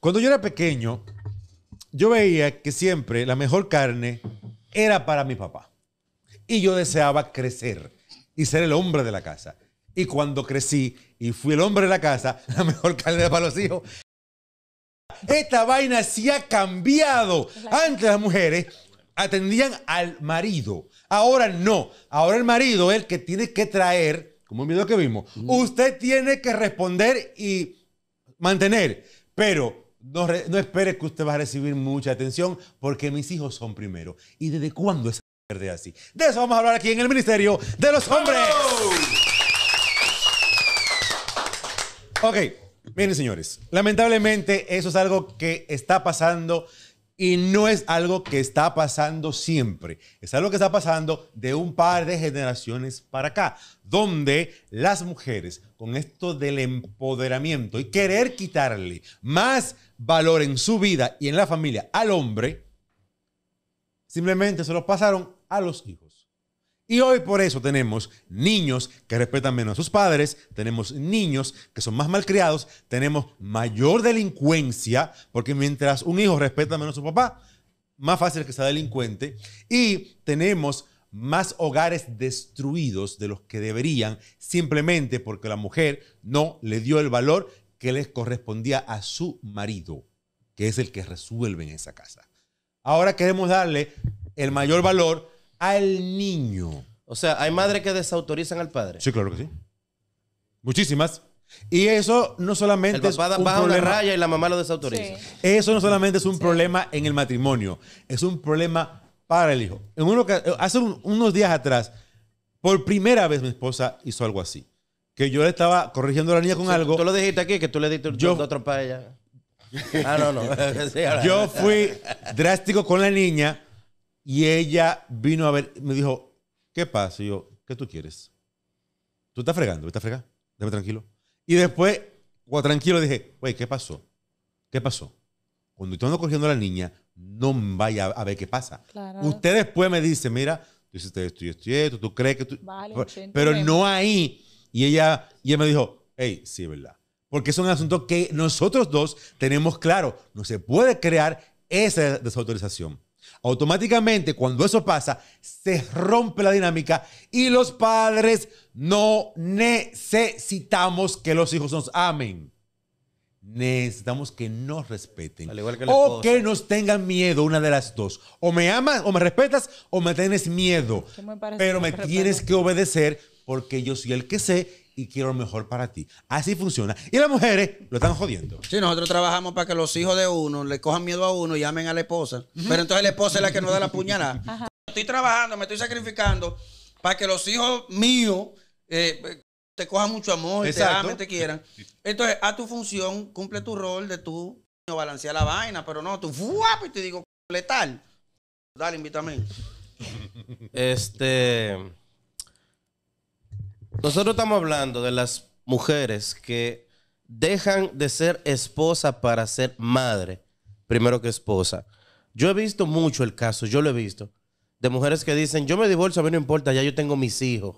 Cuando yo era pequeño, yo veía que siempre la mejor carne era para mi papá. Y yo deseaba crecer y ser el hombre de la casa. Y cuando crecí y fui el hombre de la casa, la mejor carne era para los hijos. Esta vaina se ha cambiado. Antes las mujeres atendían al marido. Ahora no. Ahora el marido es el que tiene que traer, como el video que vimos, usted tiene que responder y mantener. Pero no, espere que usted va a recibir mucha atención porque mis hijos son primero. ¿Y desde cuándo es así? De eso vamos a hablar aquí en el Ministerio de los Hombres. Ok, miren señores, lamentablemente eso es algo que está pasando y no es algo que está pasando siempre, es algo que está pasando de un par de generaciones para acá, donde las mujeres con esto del empoderamiento y querer quitarle más valor en su vida y en la familia al hombre, simplemente se lo pasaron a los hijos. Y hoy por eso tenemos niños que respetan menos a sus padres, tenemos niños que son más malcriados, tenemos mayor delincuencia, porque mientras un hijo respeta menos a su papá, más fácil que sea delincuente. Y tenemos más hogares destruidos de los que deberían, simplemente porque la mujer no le dio el valor que les correspondía a su marido, que es el que resuelve en esa casa. Ahora queremos darle el mayor valor al niño. O sea, hay madres que desautorizan al padre. Sí, claro que sí. Muchísimas. Y eso no solamente el papá una raya y la mamá lo desautoriza. Eso no solamente es un problema en el matrimonio, es un problema para el hijo. En uno, hace unos días atrás, por primera vez mi esposa hizo algo así. Que yo le estaba corrigiendo a la niña con algo. Tú lo dijiste aquí, que tú le diste yo, otro para ella. Ah, no, no. yo fui drástico con la niña y ella vino a ver, me dijo, ¿qué pasa? Y yo, ¿qué tú quieres? Tú estás fregando, estás fregando, déjame tranquilo. Y después, tranquilo, dije, güey, ¿qué pasó? ¿Qué pasó? Cuando estoy corrigiendo a la niña, no vaya a ver qué pasa. Usted después me dice, mira, tú dices esto y esto y esto, tú crees que tú... pero no ahí. Y ella, y ella me dijo, hey, sí, verdad. Porque es un asunto que nosotros dos tenemos claro. No se puede crear esa desautorización. Automáticamente, cuando eso pasa, se rompe la dinámica y los padres no necesitamos que los hijos nos amen. Necesitamos que nos respeten. o que nos tengan miedo, una de las dos. O me amas, o me respetas, o me tienes miedo. Pero me tienes que obedecer porque yo soy el que sé y quiero lo mejor para ti. Así funciona. Y las mujeres lo están jodiendo. Sí, nosotros trabajamos para que los hijos de uno le cojan miedo a uno y llamen a la esposa. Pero entonces la esposa es la que nos da la puñalada. Estoy trabajando, me estoy sacrificando para que los hijos míos eh, te cojan mucho amor, te amen, te quieran. Entonces, a tu función, cumple tu rol de tú balancear la vaina, pero no, tú guapo y te digo, letal. Dale, invítame. Este. Nosotros estamos hablando de las mujeres que dejan de ser esposa para ser madre, primero que esposa. Yo he visto mucho el caso, yo lo he visto, de mujeres que dicen, yo me divorcio, a mí no importa, ya yo tengo mis hijos.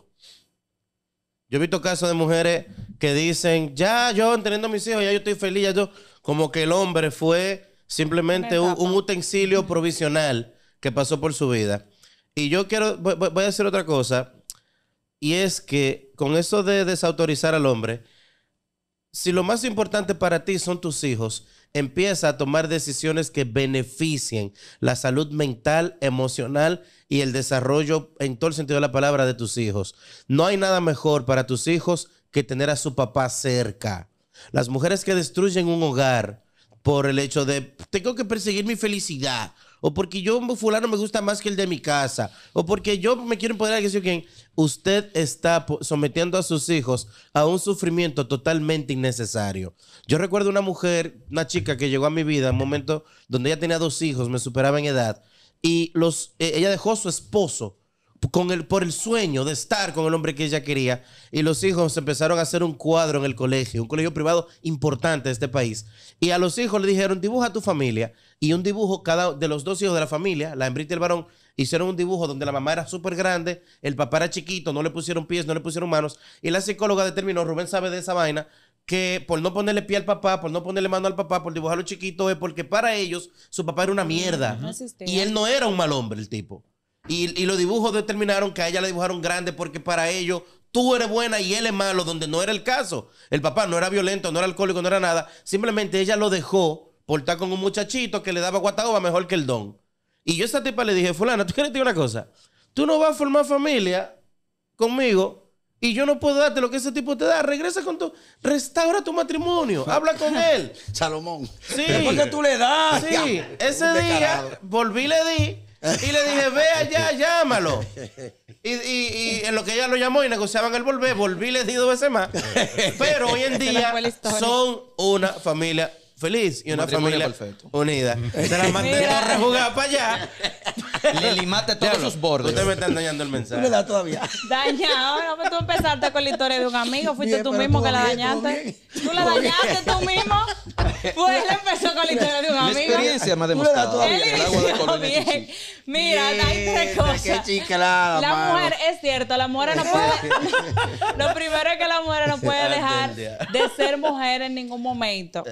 Yo he visto casos de mujeres que dicen, ya yo teniendo mis hijos, ya yo estoy feliz, ya yo, como que el hombre fue simplemente un, utensilio provisional que pasó por su vida. Y yo quiero, voy, voy a decir otra cosa y es que con eso de desautorizar al hombre, si lo más importante para ti son tus hijos, empieza a tomar decisiones que beneficien la salud mental, emocional y el desarrollo en todo el sentido de la palabra de tus hijos. No hay nada mejor para tus hijos que tener a su papá cerca. Las mujeres que destruyen un hogar por el hecho de, tengo que perseguir mi felicidad, o porque yo fulano me gusta más que el de mi casa, o porque yo me quiero empoderar, que Usted está sometiendo a sus hijos a un sufrimiento totalmente innecesario. Yo recuerdo una mujer, una chica que llegó a mi vida, en un momento donde ella tenía dos hijos, me superaba en edad, y los, e-, ella dejó a su esposo con el, por el sueño de estar con el hombre que ella quería. Y los hijos empezaron a hacer un cuadro en el colegio, un colegio privado importante de este país. Y a los hijos le dijeron, dibuja tu familia y un dibujo cada de los dos hijos de la familia, la hembrita y el varón, hicieron un dibujo donde la mamá era súper grande, el papá era chiquito, no le pusieron pies, no le pusieron manos, y la psicóloga determinó, Rubén sabe de esa vaina, que por no ponerle pie al papá, por no ponerle mano al papá, por dibujarlo chiquito, es porque para ellos su papá era una ah, mierda. Y él no era un mal hombre, el tipo. Y, y los dibujos determinaron que a ella la dibujaron grande porque para ellos tú eres buena y él es malo, donde no era el caso. El papá no era violento, no era alcohólico, no era nada. Simplemente ella lo dejó por estar con un muchachito que le daba guatagoba mejor que el don. Y yo a esa tipa le dije, fulana, tú quieres decir una cosa. Tú no vas a formar familia conmigo y yo no puedo darte lo que ese tipo te da. Regresa con tu... Restaura tu matrimonio. Habla con él. Salomón. Sí. ¿Por tú le das? Sí. Ese día volví le di y le dije, ve allá, llámalo. Y, en lo que ella lo llamó y negociaban el volver, volví le di dos veces más. Pero hoy en día son una familia feliz y una familia unida. se la mandé rejugar para allá. Le limaste todos sus bordes. Ustedes me están dañando el mensaje. da todavía. Dañado, pues tú empezaste con la historia de un amigo. Fuiste tú mismo que la dañaste. Tú la dañaste tú mismo. Pues él empezó con la historia de un La amigo. experiencia me ha demostrado. Él inició bien. Mira, hay tres Qué cosas. La mujer, es cierto, la mujer no puede. lo primero es que la mujer no puede dejar de ser mujer en ningún momento.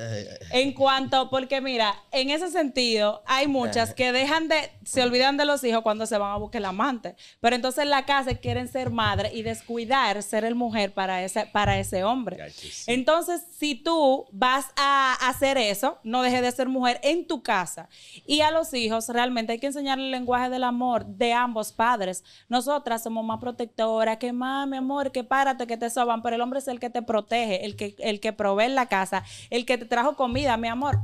En cuanto, porque mira, en ese sentido, hay muchas que dejan de, se olvidan los hijos cuando se van a buscar el amante. Pero entonces en la casa quieren ser madre y descuidar ser el mujer para ese, para ese hombre. Entonces, si tú vas a hacer eso, no dejes de ser mujer en tu casa. Y a los hijos realmente hay que enseñar el lenguaje del amor de ambos padres. Nosotras somos más protectoras, que mami, amor, que párate, que te soban, pero el hombre es el que te protege, el que, el que provee la casa, el que te trajo comida, mi amor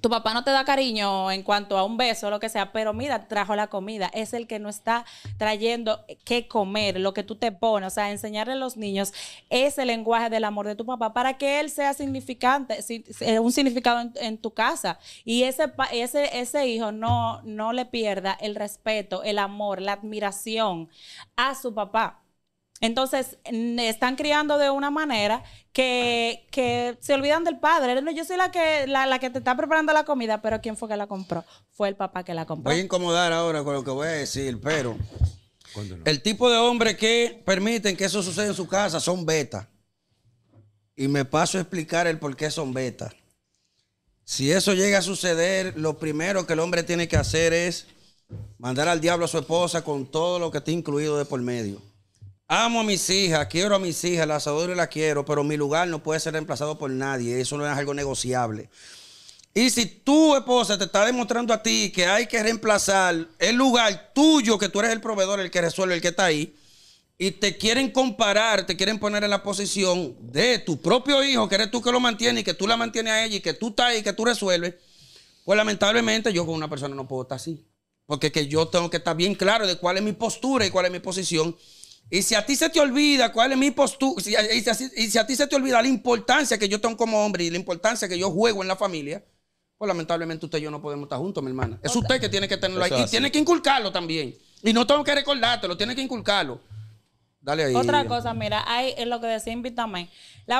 tu papá no te da cariño en cuanto a un beso o lo que sea, pero mira, trajo la comida. Es el que no está trayendo qué comer, lo que tú te pones. O sea, enseñarle a los niños ese lenguaje del amor de tu papá para que él sea significante, eh, un significado en, tu casa. Y ese, ese, hijo no, no le pierda el respeto, el amor, la admiración a su papá. Entonces, están criando de una manera que, se olvidan del padre. Yo soy la que, la, que te está preparando la comida, pero ¿quién fue que la compró? Fue el papá que la compró. Voy a incomodar ahora con lo que voy a decir, pero el tipo de hombre que permiten que eso suceda en su casa son betas. Y me paso a explicar el por qué son betas. Si eso llega a suceder, lo primero que el hombre tiene que hacer es mandar al diablo a su esposa con todo lo que está incluido de por medio. Amo a mis hijas, quiero a mis hijas, las adoro y las quiero, pero mi lugar no puede ser reemplazado por nadie. Eso no es algo negociable. Y si tu esposa te está demostrando a ti que hay que reemplazar el lugar tuyo, que tú eres el proveedor, el que resuelve, el que está ahí, y te quieren comparar, te quieren poner en la posición de tu propio hijo, que eres tú que lo mantiene y que tú la mantienes a ella y que tú estás ahí, que tú resuelves, pues lamentablemente yo con una persona no puedo estar así. Porque que yo tengo que estar bien claro de cuál es mi postura y cuál es mi posición y si a ti se te olvida cuál es mi postura, y, si, a ti se te olvida la importancia que yo tengo como hombre y la importancia que yo juego en la familia, pues lamentablemente usted y yo no podemos estar juntos, mi hermana. Es usted que tiene que tenerlo ahí. Y tiene que inculcarlo también. Y no tengo que recordártelo, tiene que inculcarlo. Dale ahí. Otra cosa, mira, hay, es lo que decía, invítame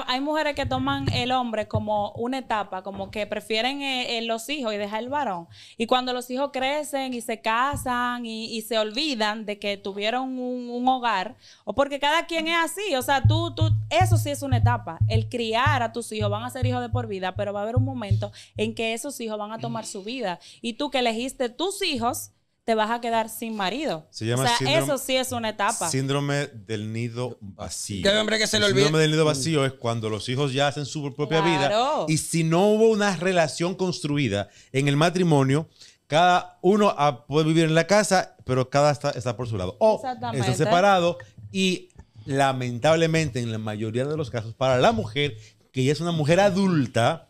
hay mujeres que toman el hombre como una etapa, como que prefieren eh, eh, los hijos y dejar el varón. Y cuando los hijos crecen y se casan y, se olvidan de que tuvieron un, un, hogar, o porque cada quien es así, o sea, tú, tú, eso sí es una etapa. El criar a tus hijos, van a ser hijos de por vida, pero va a haber un momento en que esos hijos van a tomar su vida. Y tú que elegiste tus hijos, te vas a quedar sin marido. o sea, eso sí es una etapa. Síndrome del nido vacío. hombre que se le Síndrome del nido vacío es cuando los hijos ya hacen su propia vida y si no hubo una relación construida en el matrimonio, cada uno ah, puede vivir en la casa, pero cada está, está por su lado. O está separado y lamentablemente en la mayoría de los casos para la mujer, que ya es una mujer adulta,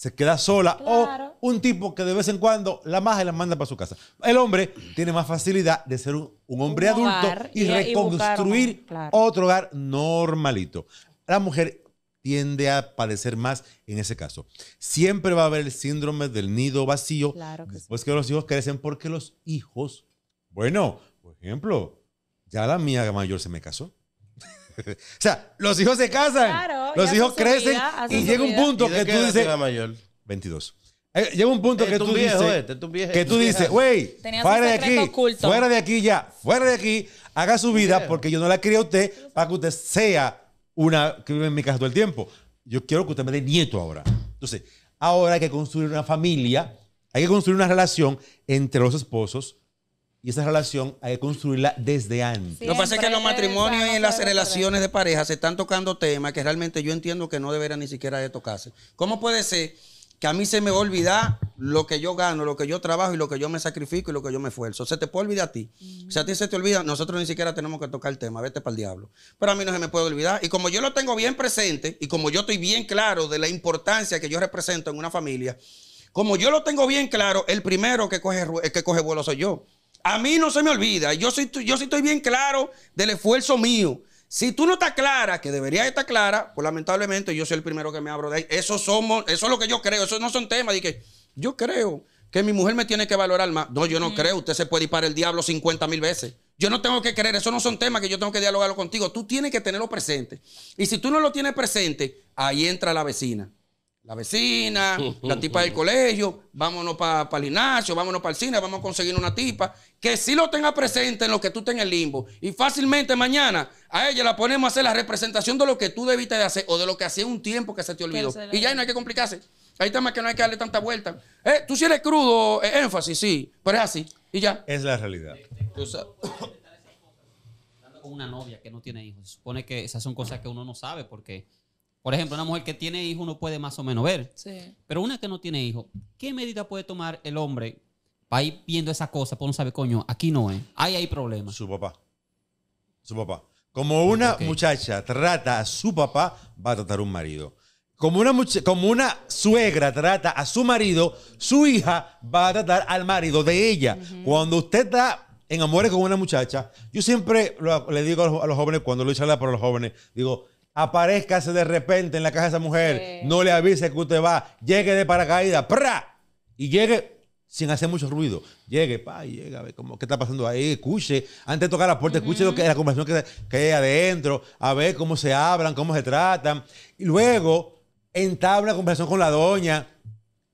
se queda sola o un tipo que de vez en cuando la maja y la manda para su casa. El hombre tiene más facilidad de ser un, hombre adulto y, reconstruir otro hogar normalito. La mujer tiende a padecer más en ese caso. Siempre va a haber el síndrome del nido vacío claro que después que los hijos crecen porque los hijos, bueno, por ejemplo, ya la mía mayor se me casó. o sea, los hijos se casan, los hijos crecen y eh, llega un punto que tú dices, mayor? 22. llega un punto que tú dices, que tú dices, güey, fuera de aquí, fuera de aquí ya, fuera de aquí, haga su vida porque yo no la crié a usted para que usted sea una que vive en mi casa todo el tiempo. Yo quiero que usted me dé nieto ahora. Entonces, ahora hay que construir una familia, hay que construir una relación entre los esposos y esa relación hay que construirla desde antes. lo que pasa es que en los matrimonios y en las relaciones de pareja se están tocando temas que realmente yo entiendo que no deberían ni siquiera de tocarse. ¿Cómo puede ser que a mí se me olvida lo que yo gano, lo que yo trabajo y lo que yo me sacrifico y lo que yo me esfuerzo. Se te puede olvidar a ti. Mm. Si a ti se te olvida, nosotros ni siquiera tenemos que tocar el tema, vete para el diablo. Pero a mí no se me puede olvidar. Y como yo lo tengo bien presente y como yo estoy bien claro de la importancia que yo represento en una familia, como yo lo tengo bien claro, el primero que que coge vuelo soy yo. A mí no se me olvida. Yo sí, yo estoy bien claro del esfuerzo mío. Si tú no estás clara, que debería estar clara, pues lamentablemente yo soy el primero que me abro de ahí. Eso somos, eso es lo que yo creo. Eso no son temas de que yo creo que mi mujer me tiene que valorar más. No, yo no creo. Usted se puede disparar el diablo 50 mil veces. Yo no tengo que creer. Eso no son temas que yo tengo que dialogarlo contigo. Tú tienes que tenerlo presente. Y si tú no lo tienes presente, ahí entra la vecina la vecina, la tipa del colegio, vámonos para pa el gimnasio, vámonos para el cine, vamos a conseguir una tipa que sí lo tenga presente en lo que tú tengas en el limbo. Y fácilmente mañana a ella la ponemos a hacer la representación de lo que tú debiste de hacer o de lo que hacía un tiempo que se te olvidó. y ya no hay que complicarse. Ahí temas que no hay que darle tanta vuelta. Eh, tú si eres crudo, eh, énfasis, sí, pero es así. Y ya. Es la realidad. con una novia que no tiene hijos. Se supone que esas son cosas que uno no sabe porque por ejemplo, una mujer que tiene hijos no puede más o menos ver. Pero una que no tiene hijos, ¿qué medida puede tomar el hombre para ir viendo esas cosas? Por no sabe, coño, aquí no es. Eh. Ahí hay problemas. Su papá. Su papá. Como una muchacha trata a su papá, va a tratar un marido. Como una, como una suegra trata a su marido, su hija va a tratar al marido de ella. Cuando usted está en con una muchacha, yo siempre le digo a los, jóvenes, cuando lo he por para los jóvenes, digo, aparezcase de repente en la casa de esa mujer, no le avise que usted va, llegue de paracaídas, ¡pra! Y llegue sin hacer mucho ruido. Llegue, pa, a ver cómo, qué está pasando ahí, escuche, antes de tocar la puerta, escuche lo que, la conversación que, que, hay adentro, a ver cómo se hablan, cómo se tratan. Y luego entabla la conversación con la doña.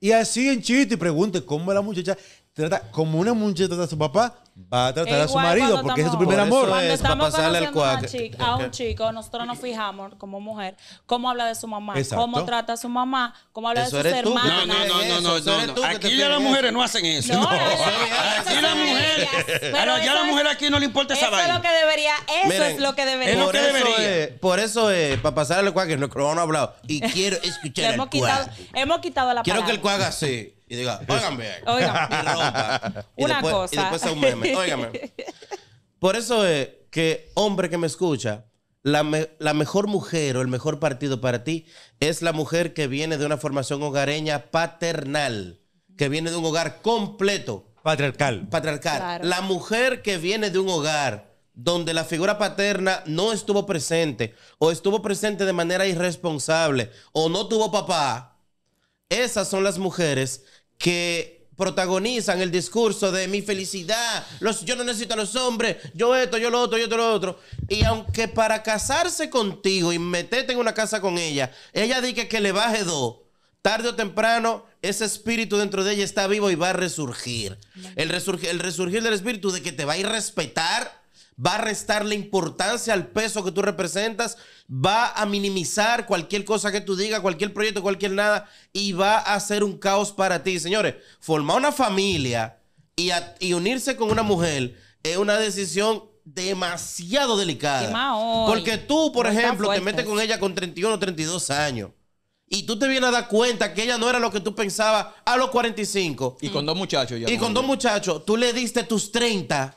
Y así en chiste y pregunte cómo es la muchacha trata como una muchacha trata a su papá, va a tratar a su marido porque estamos, es su primer amor. Cuando es, estamos conociendo a, a, un chico, nosotros nos fijamos como mujer cómo habla de su mamá, cómo trata a su mamá, cómo habla de sus hermanas. No, no, no, no, no, no, Aquí ya las mujeres no hacen eso. No, aquí las mujeres. Pero ya a la mujer aquí no le importa esa vaina. Eso es lo que debería, eso es lo que debería. Es lo que debería. por eso, para pasar al cuac, que no hemos hablado. Y quiero escuchar al Hemos quitado la palabra. Quiero que el cuac haga y diga, óigame, y Y después, cosa. después un meme, óigame. Por eso es que, hombre que me escucha, la, mejor mujer o el mejor partido para ti es la mujer que viene de una formación hogareña paternal, que viene de un hogar completo. Patriarcal. Patriarcal. La mujer que viene de un hogar donde la figura paterna no estuvo presente o estuvo presente de manera irresponsable o no tuvo papá, esas son las mujeres que protagonizan el discurso de mi felicidad, los, yo no necesito a los hombres, yo esto, yo lo otro, yo esto, lo otro. Y aunque para casarse contigo y meterte en una casa con ella, ella dice que le baje dos, tarde o temprano ese espíritu dentro de ella está vivo y va a resurgir. El, resurgir, el resurgir del espíritu de que te va a ir respetar va a restarle importancia al peso que tú representas, va a minimizar cualquier cosa que tú digas, cualquier proyecto, cualquier nada, y va a ser un caos para ti. Señores, formar una familia y, unirse con una mujer es una decisión demasiado delicada. Porque tú, por ejemplo, te metes con ella con 31 o 32 años. Y tú te vienes a dar cuenta que ella no era lo que tú pensabas a los 45. Y con dos muchachos ya. Y con dos muchachos, tú le diste tus 30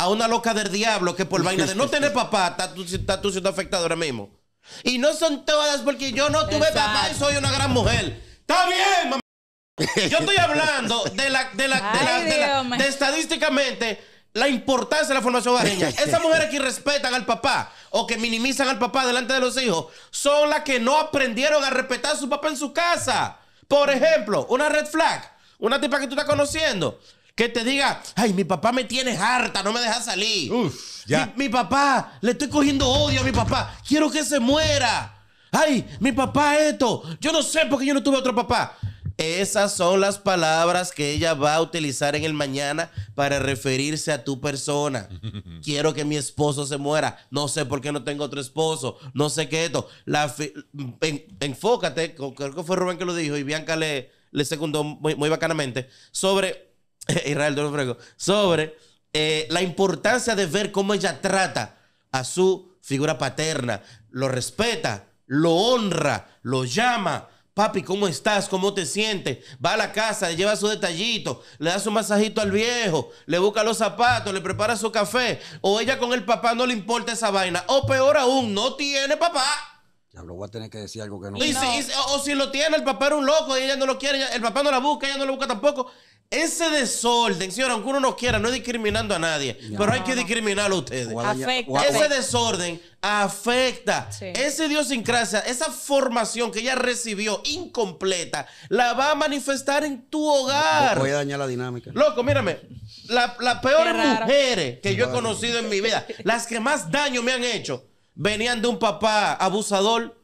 a una loca del diablo que por vaina de no tener papá está tú, siendo afectado ahora mismo. Y no son todas porque yo no tuve papá y soy una gran mujer. Está bien, mamá. Yo estoy hablando de la, de la, de, estadísticamente la importancia de la formación hogareña. Esas mujeres que respetan al papá o que minimizan al papá delante de los hijos son las que no aprendieron a respetar a su papá en su casa. Por ejemplo, una red flag, una tipa que tú estás conociendo que te diga, ay, mi papá me tiene harta, no me deja salir. ya. Mi, papá, le estoy cogiendo odio a mi papá, quiero que se muera. Ay, mi papá esto, yo no sé por qué yo no tuve otro papá. Esas son las palabras que ella va a utilizar en el mañana para referirse a tu persona. Quiero que mi esposo se muera. No sé por qué no tengo otro esposo. No sé qué esto. enfócate, creo que fue Rubén que lo dijo y Bianca le, le secundó muy bacanamente, sobre Israel sobre eh, la importancia de ver cómo ella trata a su figura paterna, lo respeta, lo honra, lo llama. Papi, ¿cómo estás? ¿Cómo te sientes? Va a la casa, le lleva su detallito, le da su masajito al viejo, le busca los zapatos, le prepara su café. O ella con el papá no le importa esa vaina. O peor aún, no tiene papá. Ya lo voy a tener que decir algo que no. o, si lo tiene, el papá era un loco y ella no lo quiere, el papá no la busca, ella no lo busca tampoco. Ese desorden, señora, aunque uno no quiera, no es discriminando a nadie, pero hay que discriminarlo a ustedes. Ese desorden afecta. Dios Esa idiosincrasia, esa formación que ella recibió incompleta, la va a manifestar en tu hogar. Voy a dañar la dinámica. Loco, mírame, las peores mujeres que yo he conocido en mi vida, las que más daño me han hecho, venían de un papá abusador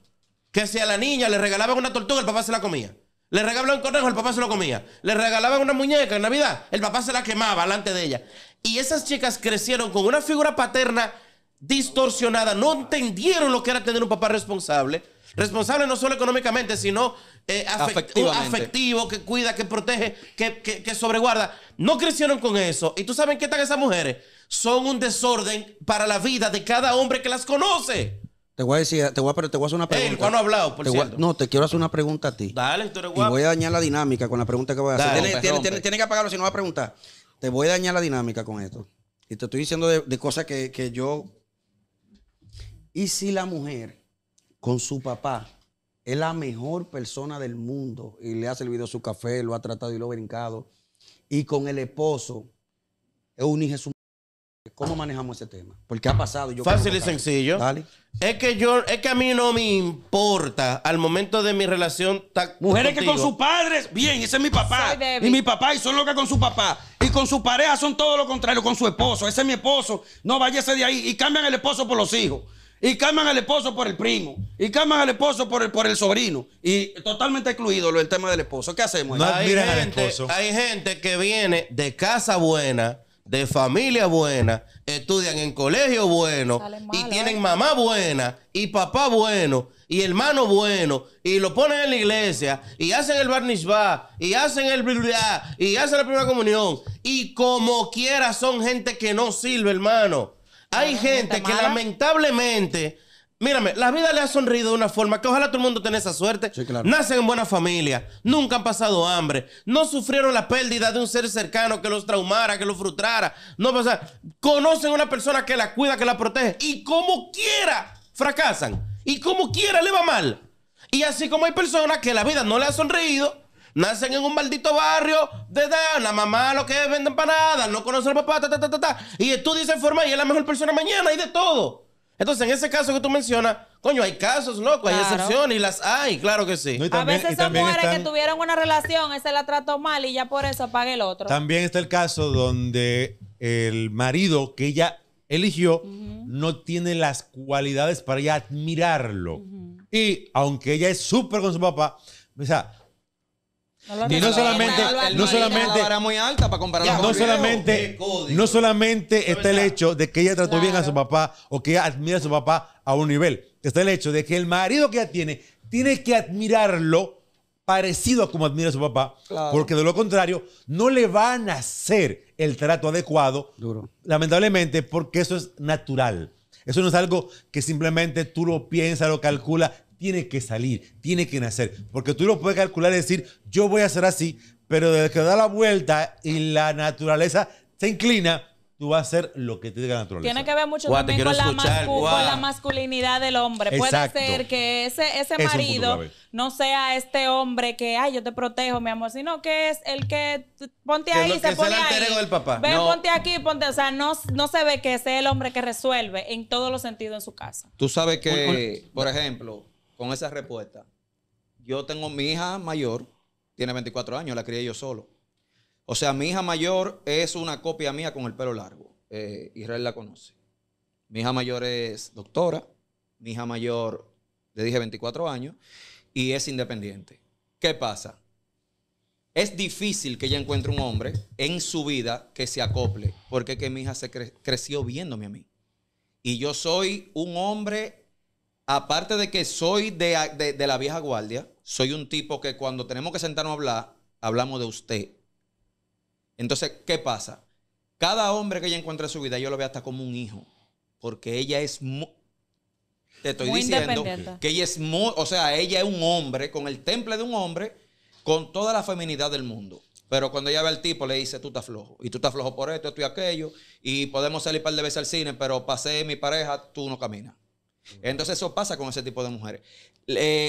que si a la niña le regalaban una tortuga, el papá se la comía. Le regalaban un conejo, el papá se lo comía. Le regalaban una muñeca en Navidad, el papá se la quemaba delante de ella. Y esas chicas crecieron con una figura paterna distorsionada, no entendieron lo que era tener un papá responsable. Responsable no solo económicamente, sino eh, afectivo, que cuida, que protege, que, sobreguarda. No crecieron con eso. ¿Y tú sabes qué están esas mujeres? Son un desorden para la vida de cada hombre que las conoce. Te voy a decir, te voy a, pero hacer una pregunta. no, te quiero hacer una pregunta a ti. Dale, tú guapo. Y voy a dañar la dinámica con la pregunta que voy a hacer. tiene, que apagarlo si no va a preguntar. Te voy a dañar la dinámica con esto. Y te estoy diciendo de, cosas que, yo... ¿Y si la mujer con su papá es la mejor persona del mundo y le ha servido su café, lo ha tratado y lo ha brincado, y con el esposo es un hijo su ¿Cómo manejamos ese tema? Porque ha pasado. Fácil y sencillo. Dale. Es que yo, es que a mí no me importa al momento de mi relación. Mujeres que con sus padres, bien, ese es mi papá. Y mi papá, y son que con su papá. Y con su pareja son todo lo contrario, con su esposo. Ese es mi esposo. No váyase de ahí. Y cambian el esposo por los hijos. Y cambian al esposo por el primo. Y cambian al esposo por el, por el sobrino. Y totalmente excluido lo el tema del esposo. ¿Qué hacemos? No, hay, gente, al esposo. hay gente que viene de casa buena de familia buena, estudian en colegio bueno, y tienen mamá buena, y papá bueno, y hermano bueno, y lo ponen en la iglesia, y hacen el barnizba, y hacen el biblia, y hacen la primera comunión, y como quiera son gente que no sirve, hermano. Hay gente que lamentablemente Mírame, la vida le ha sonreído de una forma que ojalá todo el mundo tenga esa suerte. Nacen en buena familia, nunca han pasado hambre, no sufrieron la pérdida de un ser cercano que los traumara, que los frustrara. No pasa. Conocen a una persona que la cuida, que la protege y como quiera fracasan y como quiera le va mal. Y así como hay personas que la vida no le ha sonreído, nacen en un maldito barrio de edad, la mamá lo que vende empanadas, no conocen al papá, ta, ta, ta, ta, y tú dices forma y es la mejor persona mañana y de todo. Entonces, en ese caso que tú mencionas, coño, hay casos, loco, hay excepciones y las hay, claro que sí. a veces son mujeres que tuvieron una relación, ese la trató mal y ya por eso paga el otro. También está el caso donde el marido que ella eligió no tiene las cualidades para ella admirarlo. Y aunque ella es súper con su papá, o sea, y no solamente, no solamente, no solamente, está el hecho de que ella trató bien a su papá o que ella admira a su papá a un nivel. Está el hecho de que el marido que ella tiene tiene que admirarlo parecido a como admira a su papá, porque de lo contrario no le van a hacer el trato adecuado, lamentablemente, porque eso es natural. Eso no es algo que simplemente tú lo piensas, lo calculas tiene que salir, tiene que nacer. Porque tú lo puedes calcular y decir, yo voy a hacer así, pero desde que da la vuelta y la naturaleza se inclina, tú vas a hacer lo que te diga la naturaleza. Tiene que ver mucho también con la, masculinidad del hombre. Puede ser que ese, ese marido no sea este hombre que, ay, yo te protejo, mi amor, sino que es el que ponte ahí, se pone es el Del papá. Ven, ponte aquí, ponte, o sea, no, no se ve que sea el hombre que resuelve en todos los sentidos en su casa. Tú sabes que, por ejemplo, con esa respuesta. Yo tengo mi hija mayor, tiene 24 años, la crié yo solo. O sea, mi hija mayor es una copia mía con el pelo largo. Eh, Israel la conoce. Mi hija mayor es doctora, mi hija mayor, le dije 24 años, y es independiente. ¿Qué pasa? Es difícil que ella encuentre un hombre en su vida que se acople, porque que mi hija se creció viéndome a mí. Y yo soy un hombre aparte de que soy de, la vieja guardia, soy un tipo que cuando tenemos que sentarnos a hablar, hablamos de usted. Entonces, ¿qué pasa? Cada hombre que ella encuentra en su vida, yo lo veo hasta como un hijo. Porque ella es. Te estoy diciendo que ella es O sea, ella es un hombre con el temple de un hombre, con toda la feminidad del mundo. Pero cuando ella ve al tipo, le dice, tú estás flojo. Y tú estás flojo por esto, esto y aquello. Y podemos salir un par de veces al cine, pero pasé mi pareja, tú no caminas. Entonces eso pasa con ese tipo de mujeres.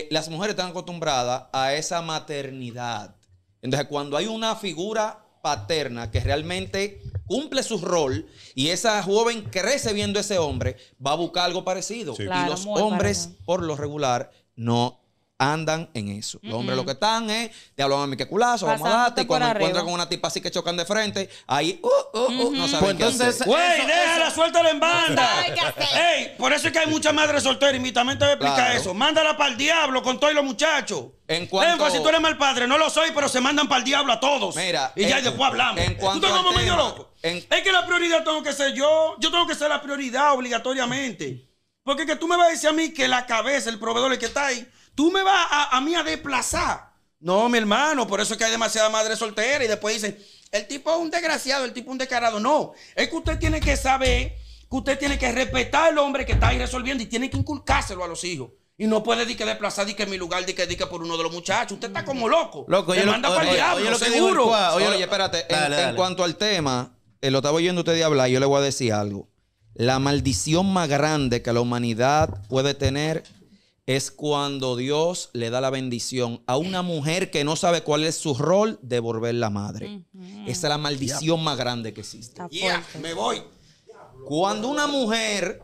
las mujeres están acostumbradas a esa maternidad. Entonces cuando hay una figura paterna que realmente cumple su rol y esa joven crece viendo ese hombre, va a buscar algo parecido. y los hombres, por lo regular, no andan en eso. Los hombres lo que están es, te hablan a mi que culazo, vamos a darte. Y cuando encuentran con una tipa así que chocan de frente, ahí, uh, uh, uh, no sabes pues entonces, qué hacer. Güey, déjala, suéltala en banda. Ey, por eso es que hay mucha madre soltera y mi también te voy a explicar eso. Mándala para el diablo con todos los muchachos. En cuanto... Pues, si tú eres mal padre, no lo soy, pero se mandan para el diablo a todos. Mira. Y ya después hablamos. En cuanto ¿Tú como medio loco? Es que la prioridad tengo que ser yo. Yo tengo que ser la prioridad obligatoriamente. Porque que tú me vas a decir a mí que la cabeza, el proveedor, el que está ahí, tú me vas a, mí a desplazar. No, mi hermano, por eso es que hay demasiada madre soltera y después dicen, el tipo es un desgraciado, el tipo es un descarado. No, es que usted tiene que saber que usted tiene que respetar al hombre que está ahí resolviendo y tiene que inculcárselo a los hijos. Y no puede decir que desplazar di que mi lugar di que di por uno de los muchachos. Usted está como loco. Loco, yo manda para lo seguro. oye, espérate, en, cuanto al tema, eh, lo estaba oyendo usted de hablar, yo le voy a decir algo. La maldición más grande que la humanidad puede tener es cuando Dios le da la bendición a una mujer que no sabe cuál es su rol de volver la madre. Esa es la maldición más grande que existe. ¡Ya, me voy. Cuando una mujer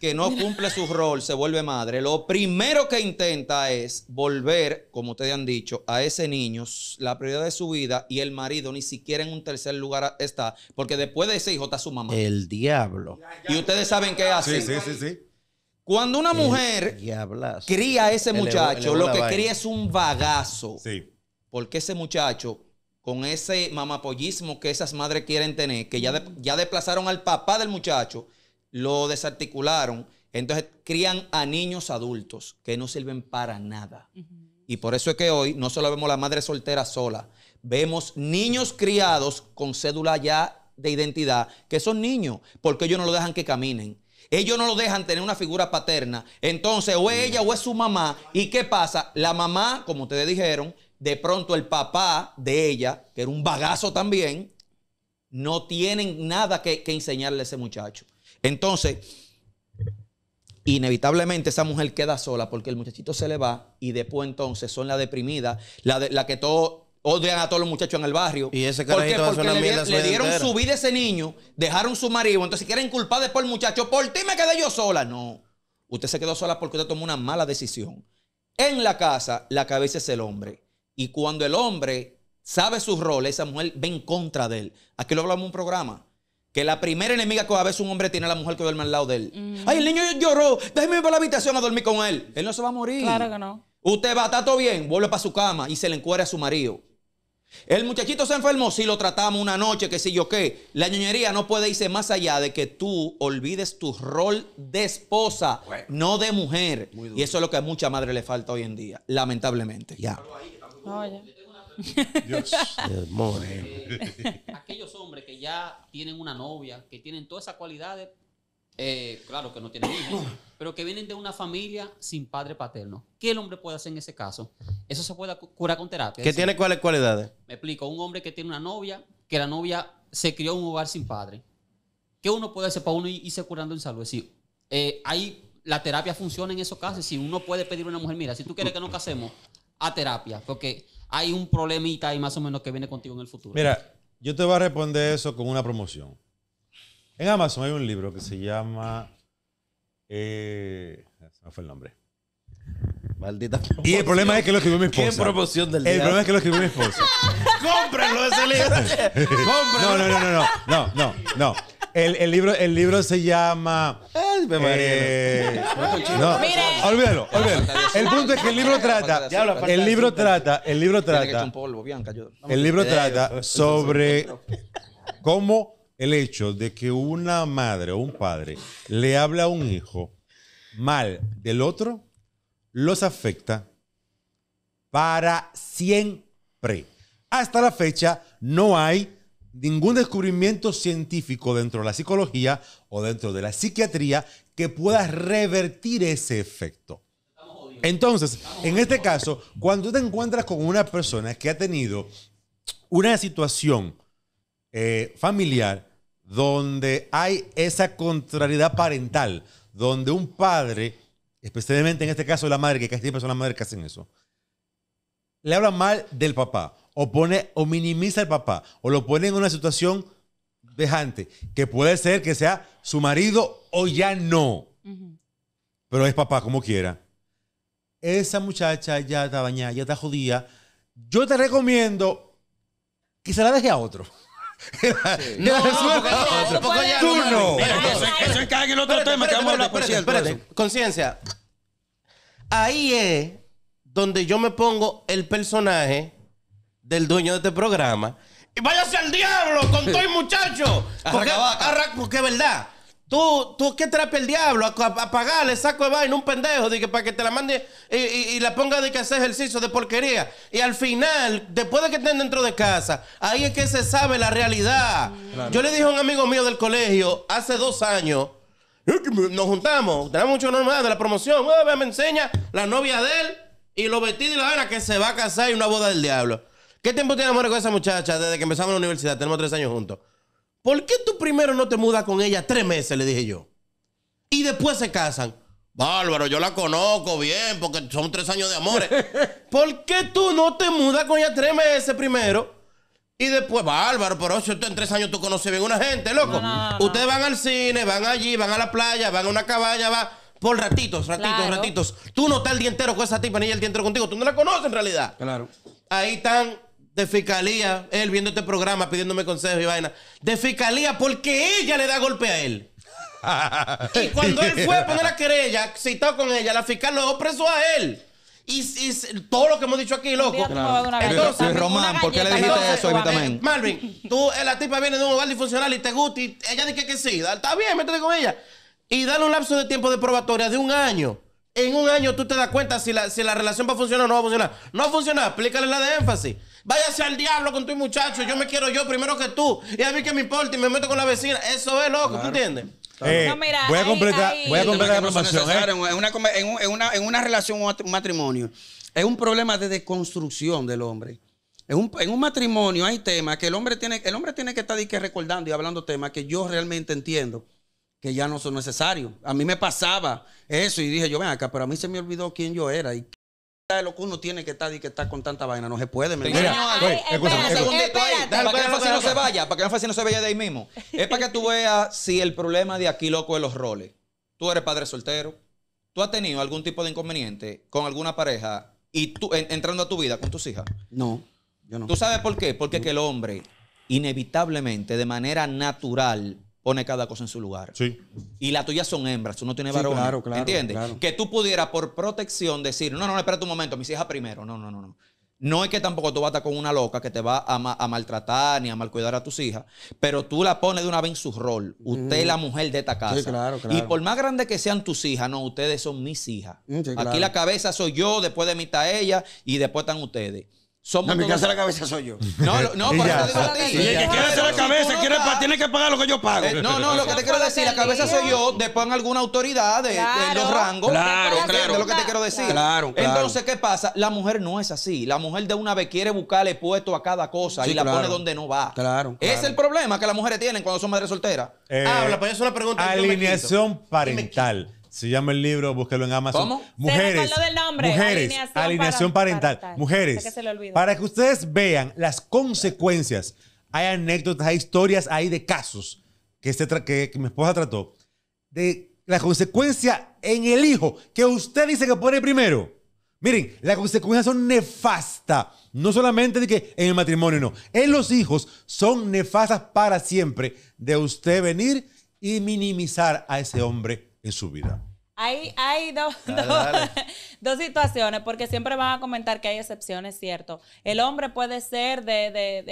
que no cumple su rol se vuelve madre, lo primero que intenta es volver, como ustedes han dicho, a ese niño la prioridad de su vida y el marido ni siquiera en un tercer lugar está, porque después de ese hijo está su mamá. El diablo. Y ustedes saben qué hace. Sí, sí, sí, sí. Cuando una mujer cría a ese muchacho, lo que cría es un vagazo. Sí. Porque ese muchacho, con ese mamapollismo que esas madres quieren tener, que ya, ya desplazaron al papá del muchacho, lo desarticularon. Entonces crían a niños adultos que no sirven para nada. Y por eso es que hoy no solo vemos a la madre soltera sola, vemos niños criados con cédula ya de identidad, que son niños, porque ellos no lo dejan que caminen. Ellos no lo dejan tener una figura paterna. Entonces, o es ella o es su mamá. ¿Y qué pasa? La mamá, como ustedes dijeron, de pronto el papá de ella, que era un bagazo también, no tienen nada que, enseñarle a ese muchacho. Entonces, inevitablemente esa mujer queda sola porque el muchachito se le va y después entonces son la deprimida, la, de, la que todo odian a todos los muchachos en el barrio. Y ese ¿Por Porque le, dieron su vida a ese niño, dejaron su marido. Entonces, si quieren culpar después al muchacho, por ti me quedé yo sola. No. Usted se quedó sola porque usted tomó una mala decisión. En la casa, la cabeza es el hombre. Y cuando el hombre sabe su rol, esa mujer ve en contra de él. Aquí lo hablamos en un programa. Que la primera enemiga que a veces un hombre tiene es la mujer que duerme al lado de él. Mm. Ay, el niño lloró, déjeme ir para la habitación a dormir con él. Él no se va a morir. Claro que no. Usted va, está todo bien, vuelve para su cama y se le encuere a su marido. El muchachito se enfermó, si lo tratamos una noche, que si yo qué. La ñoñería no puede irse más allá de que tú olvides tu rol de esposa, no de mujer. Y eso es lo que a mucha madre le falta hoy en día, lamentablemente. Ya. Aquellos hombres que ya tienen una novia, que tienen todas esas cualidades, eh, claro que no tiene hijos, pero que vienen de una familia sin padre paterno. ¿Qué el hombre puede hacer en ese caso? Eso se puede curar con terapia. ¿Qué tiene cuáles cualidades? Me explico, un hombre que tiene una novia, que la novia se crió en un hogar sin padre. ¿Qué uno puede hacer para uno irse curando en salud? Es hay, eh, la terapia funciona en esos casos. Si uno puede pedir a una mujer, mira, si tú quieres que nos casemos, a terapia, porque hay un problemita ahí más o menos que viene contigo en el futuro. Mira, yo te voy a responder eso con una promoción. En Amazon hay un libro que se llama. no eh, fue el nombre. Maldita Y el problema es que lo escribió mi esposa. ¿Qué promoción del libro? El problema es que lo escribió mi esposa. ¡Cómprenlo ese libro! ¡Cómprenlo! No, no, no, no, no, no, no. El, el libro, el libro se llama. ¡Eh, me eh, olvídalo, olvídalo. El punto es que el libro trata. El libro trata. El libro trata. El libro trata sobre cómo el hecho de que una madre o un padre le habla a un hijo mal del otro, los afecta para siempre. Hasta la fecha no hay ningún descubrimiento científico dentro de la psicología o dentro de la psiquiatría que pueda revertir ese efecto. Entonces, en este caso, cuando te encuentras con una persona que ha tenido una situación eh, familiar donde hay esa contrariedad parental, donde un padre, especialmente en este caso la madre, que casi siempre son las madres que hacen eso, le habla mal del papá, o pone, o minimiza al papá, o lo pone en una situación dejante, que puede ser que sea su marido o ya no, pero es papá como quiera. Esa muchacha ya está bañada, ya está jodida. Yo te recomiendo que se la deje a otro. no, no. otro tema que vamos a pues. Conciencia. Ahí es donde yo me pongo el personaje del dueño de este programa. Y váyase al diablo con todo el muchacho. Porque, porque es verdad. Tú, tú, ¿qué trape el diablo? A, pagarle saco de vaina un pendejo que, para que te la mande y, la ponga de que hace ejercicio de porquería. Y al final, después de que estén dentro de casa, ahí es que se sabe la realidad. Yo le dije a un amigo mío del colegio hace dos años, nos juntamos, tenemos mucho normal de la promoción, oh, me enseña la novia de él y lo vestido y la gana que se va a casar y una boda del diablo. ¿Qué tiempo tiene amor con esa muchacha desde que empezamos la universidad? Tenemos tres años juntos. ¿Por qué tú primero no te mudas con ella tres meses? Le dije yo. Y después se casan. Bárbaro, yo la conozco bien porque son tres años de amores. ¿Por qué tú no te mudas con ella tres meses primero? Y después, bárbaro, pero si en tres años tú conoces bien una gente, loco. Ustedes van al cine, van allí, van a la playa, van a una caballa, va por ratitos, ratitos, ratitos. Tú no estás el día entero con esa tipa ni el día entero contigo. Tú no la conoces en realidad. Claro. Ahí están de fiscalía, él viendo este programa pidiéndome consejos y vaina, de fiscalía porque ella le da golpe a él. y cuando él fue a poner la querella, citado con ella, la fiscal lo opresó a él. Y, y, todo lo que hemos dicho aquí, loco. Entonces, Román, ¿por qué le dijiste eso a Marvin, tú, eh, la tipa viene de un hogar disfuncional y te gusta y ella dice que, sí. Está bien, métete con ella. Y dale un lapso de tiempo de probatoria de un año. En un año tú te das cuenta si la, si la relación va a funcionar o no va a funcionar. No va a funcionar, explícale la de énfasis. Váyase al diablo con tu muchacho. Yo me quiero yo primero que tú. Y a mí que me importa y me meto con la vecina. Eso es loco, ¿tú entiendes? Eh, voy a completar, Voy a completar la información. Eh. En, una, relación un matrimonio, es un problema de deconstrucción del hombre. En un, matrimonio hay temas que el hombre tiene, el hombre tiene que estar recordando y hablando temas que yo realmente entiendo que ya no son necesarios. A mí me pasaba eso y dije yo, ven acá, pero a mí se me olvidó quién yo era y de lo que uno tiene que estar y que está con tanta vaina. No se puede, me Mira, Para que no se vaya, para que no se vaya de ahí mismo. Es para que tú veas si el problema de aquí, loco, es los roles. Tú eres padre soltero. ¿Tú has tenido algún tipo de inconveniente con alguna pareja y tú entrando a tu vida con tus hijas? No, yo no. ¿Tú sabes por qué? Porque que el hombre, inevitablemente, de manera natural, pone cada cosa en su lugar. Sí. Y la tuya son hembras, tú no tienes Claro, claro. ¿Entiendes? Que tú pudieras por protección decir, no, no, no, espérate un momento, mis hijas primero. No, no, no, no. No es que tampoco tú vas a estar con una loca que te va a, maltratar ni a malcuidar a tus hijas, pero tú la pones de una vez en su rol. Usted es la mujer de esta casa. Sí, claro, claro. Y por más grandes que sean tus hijas, no, ustedes son mis hijas. Mm, Aquí la cabeza soy yo, después de mí está ella y después están ustedes. Somos la cabeza soy yo. No, no, por eso te digo a ti. que quiere hacer la cabeza, tiene que pagar lo que yo pago. Eh, no, no, lo que te quiero decir, la cabeza soy yo, después en alguna autoridad de, los rangos. Claro, claro. Es lo que te quiero decir. Claro, Entonces, ¿qué pasa? La mujer no es así. La mujer de una vez quiere buscarle puesto a cada cosa y la pone donde no va. Claro. Es el problema que las mujeres tienen cuando son madres solteras. Eh, ah, habla, eso pues, una pregunta. Alineación parental. Se llama el libro, búsquelo en Amazon. ¿Cómo? Mujeres. Mujeres. Alineación, parental. Mujeres. para que ustedes vean las consecuencias. Hay anécdotas, hay historias, hay de casos que, se este que, mi esposa trató. De la consecuencia en el hijo que usted dice que pone primero. Miren, las consecuencias son nefastas. No solamente de que en el matrimonio, no. En los hijos son nefastas para siempre de usted venir y minimizar a ese hombre en su vida? Hay, hay dos situaciones, porque siempre van a comentar que hay excepciones, ¿cierto? El hombre puede ser de,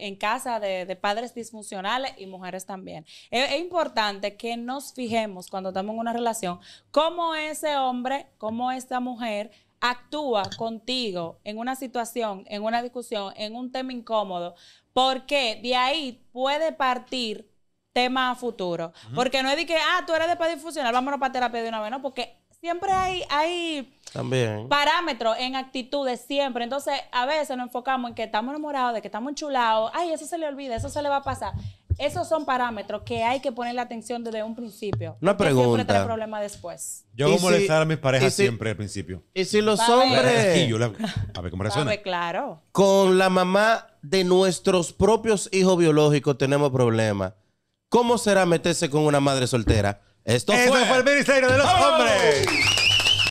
en casa de, padres disfuncionales y mujeres también. Es, importante que nos fijemos cuando estamos en una relación, cómo ese hombre, cómo esa mujer actúa contigo en una situación, en una discusión, en un tema incómodo, porque de ahí puede partir tema futuro. Porque no es de que, ah, tú eres de para difusionar, vámonos para terapia de una vez, ¿no? Porque siempre hay, hay También. parámetros en actitudes, siempre. Entonces, a veces nos enfocamos en que estamos enamorados, de que estamos chulados ay, eso se le olvida, eso se le va a pasar. Esos son parámetros que hay que ponerle atención desde un principio. Una pregunta. Siempre trae problemas después. Yo voy a molestar a mis parejas siempre al principio. Y si los hombres. la, a ver cómo resuelve. claro. Con la mamá de nuestros propios hijos biológicos tenemos problemas. ¿Cómo será meterse con una madre soltera? Esto fue, el Ministerio de los Hombres.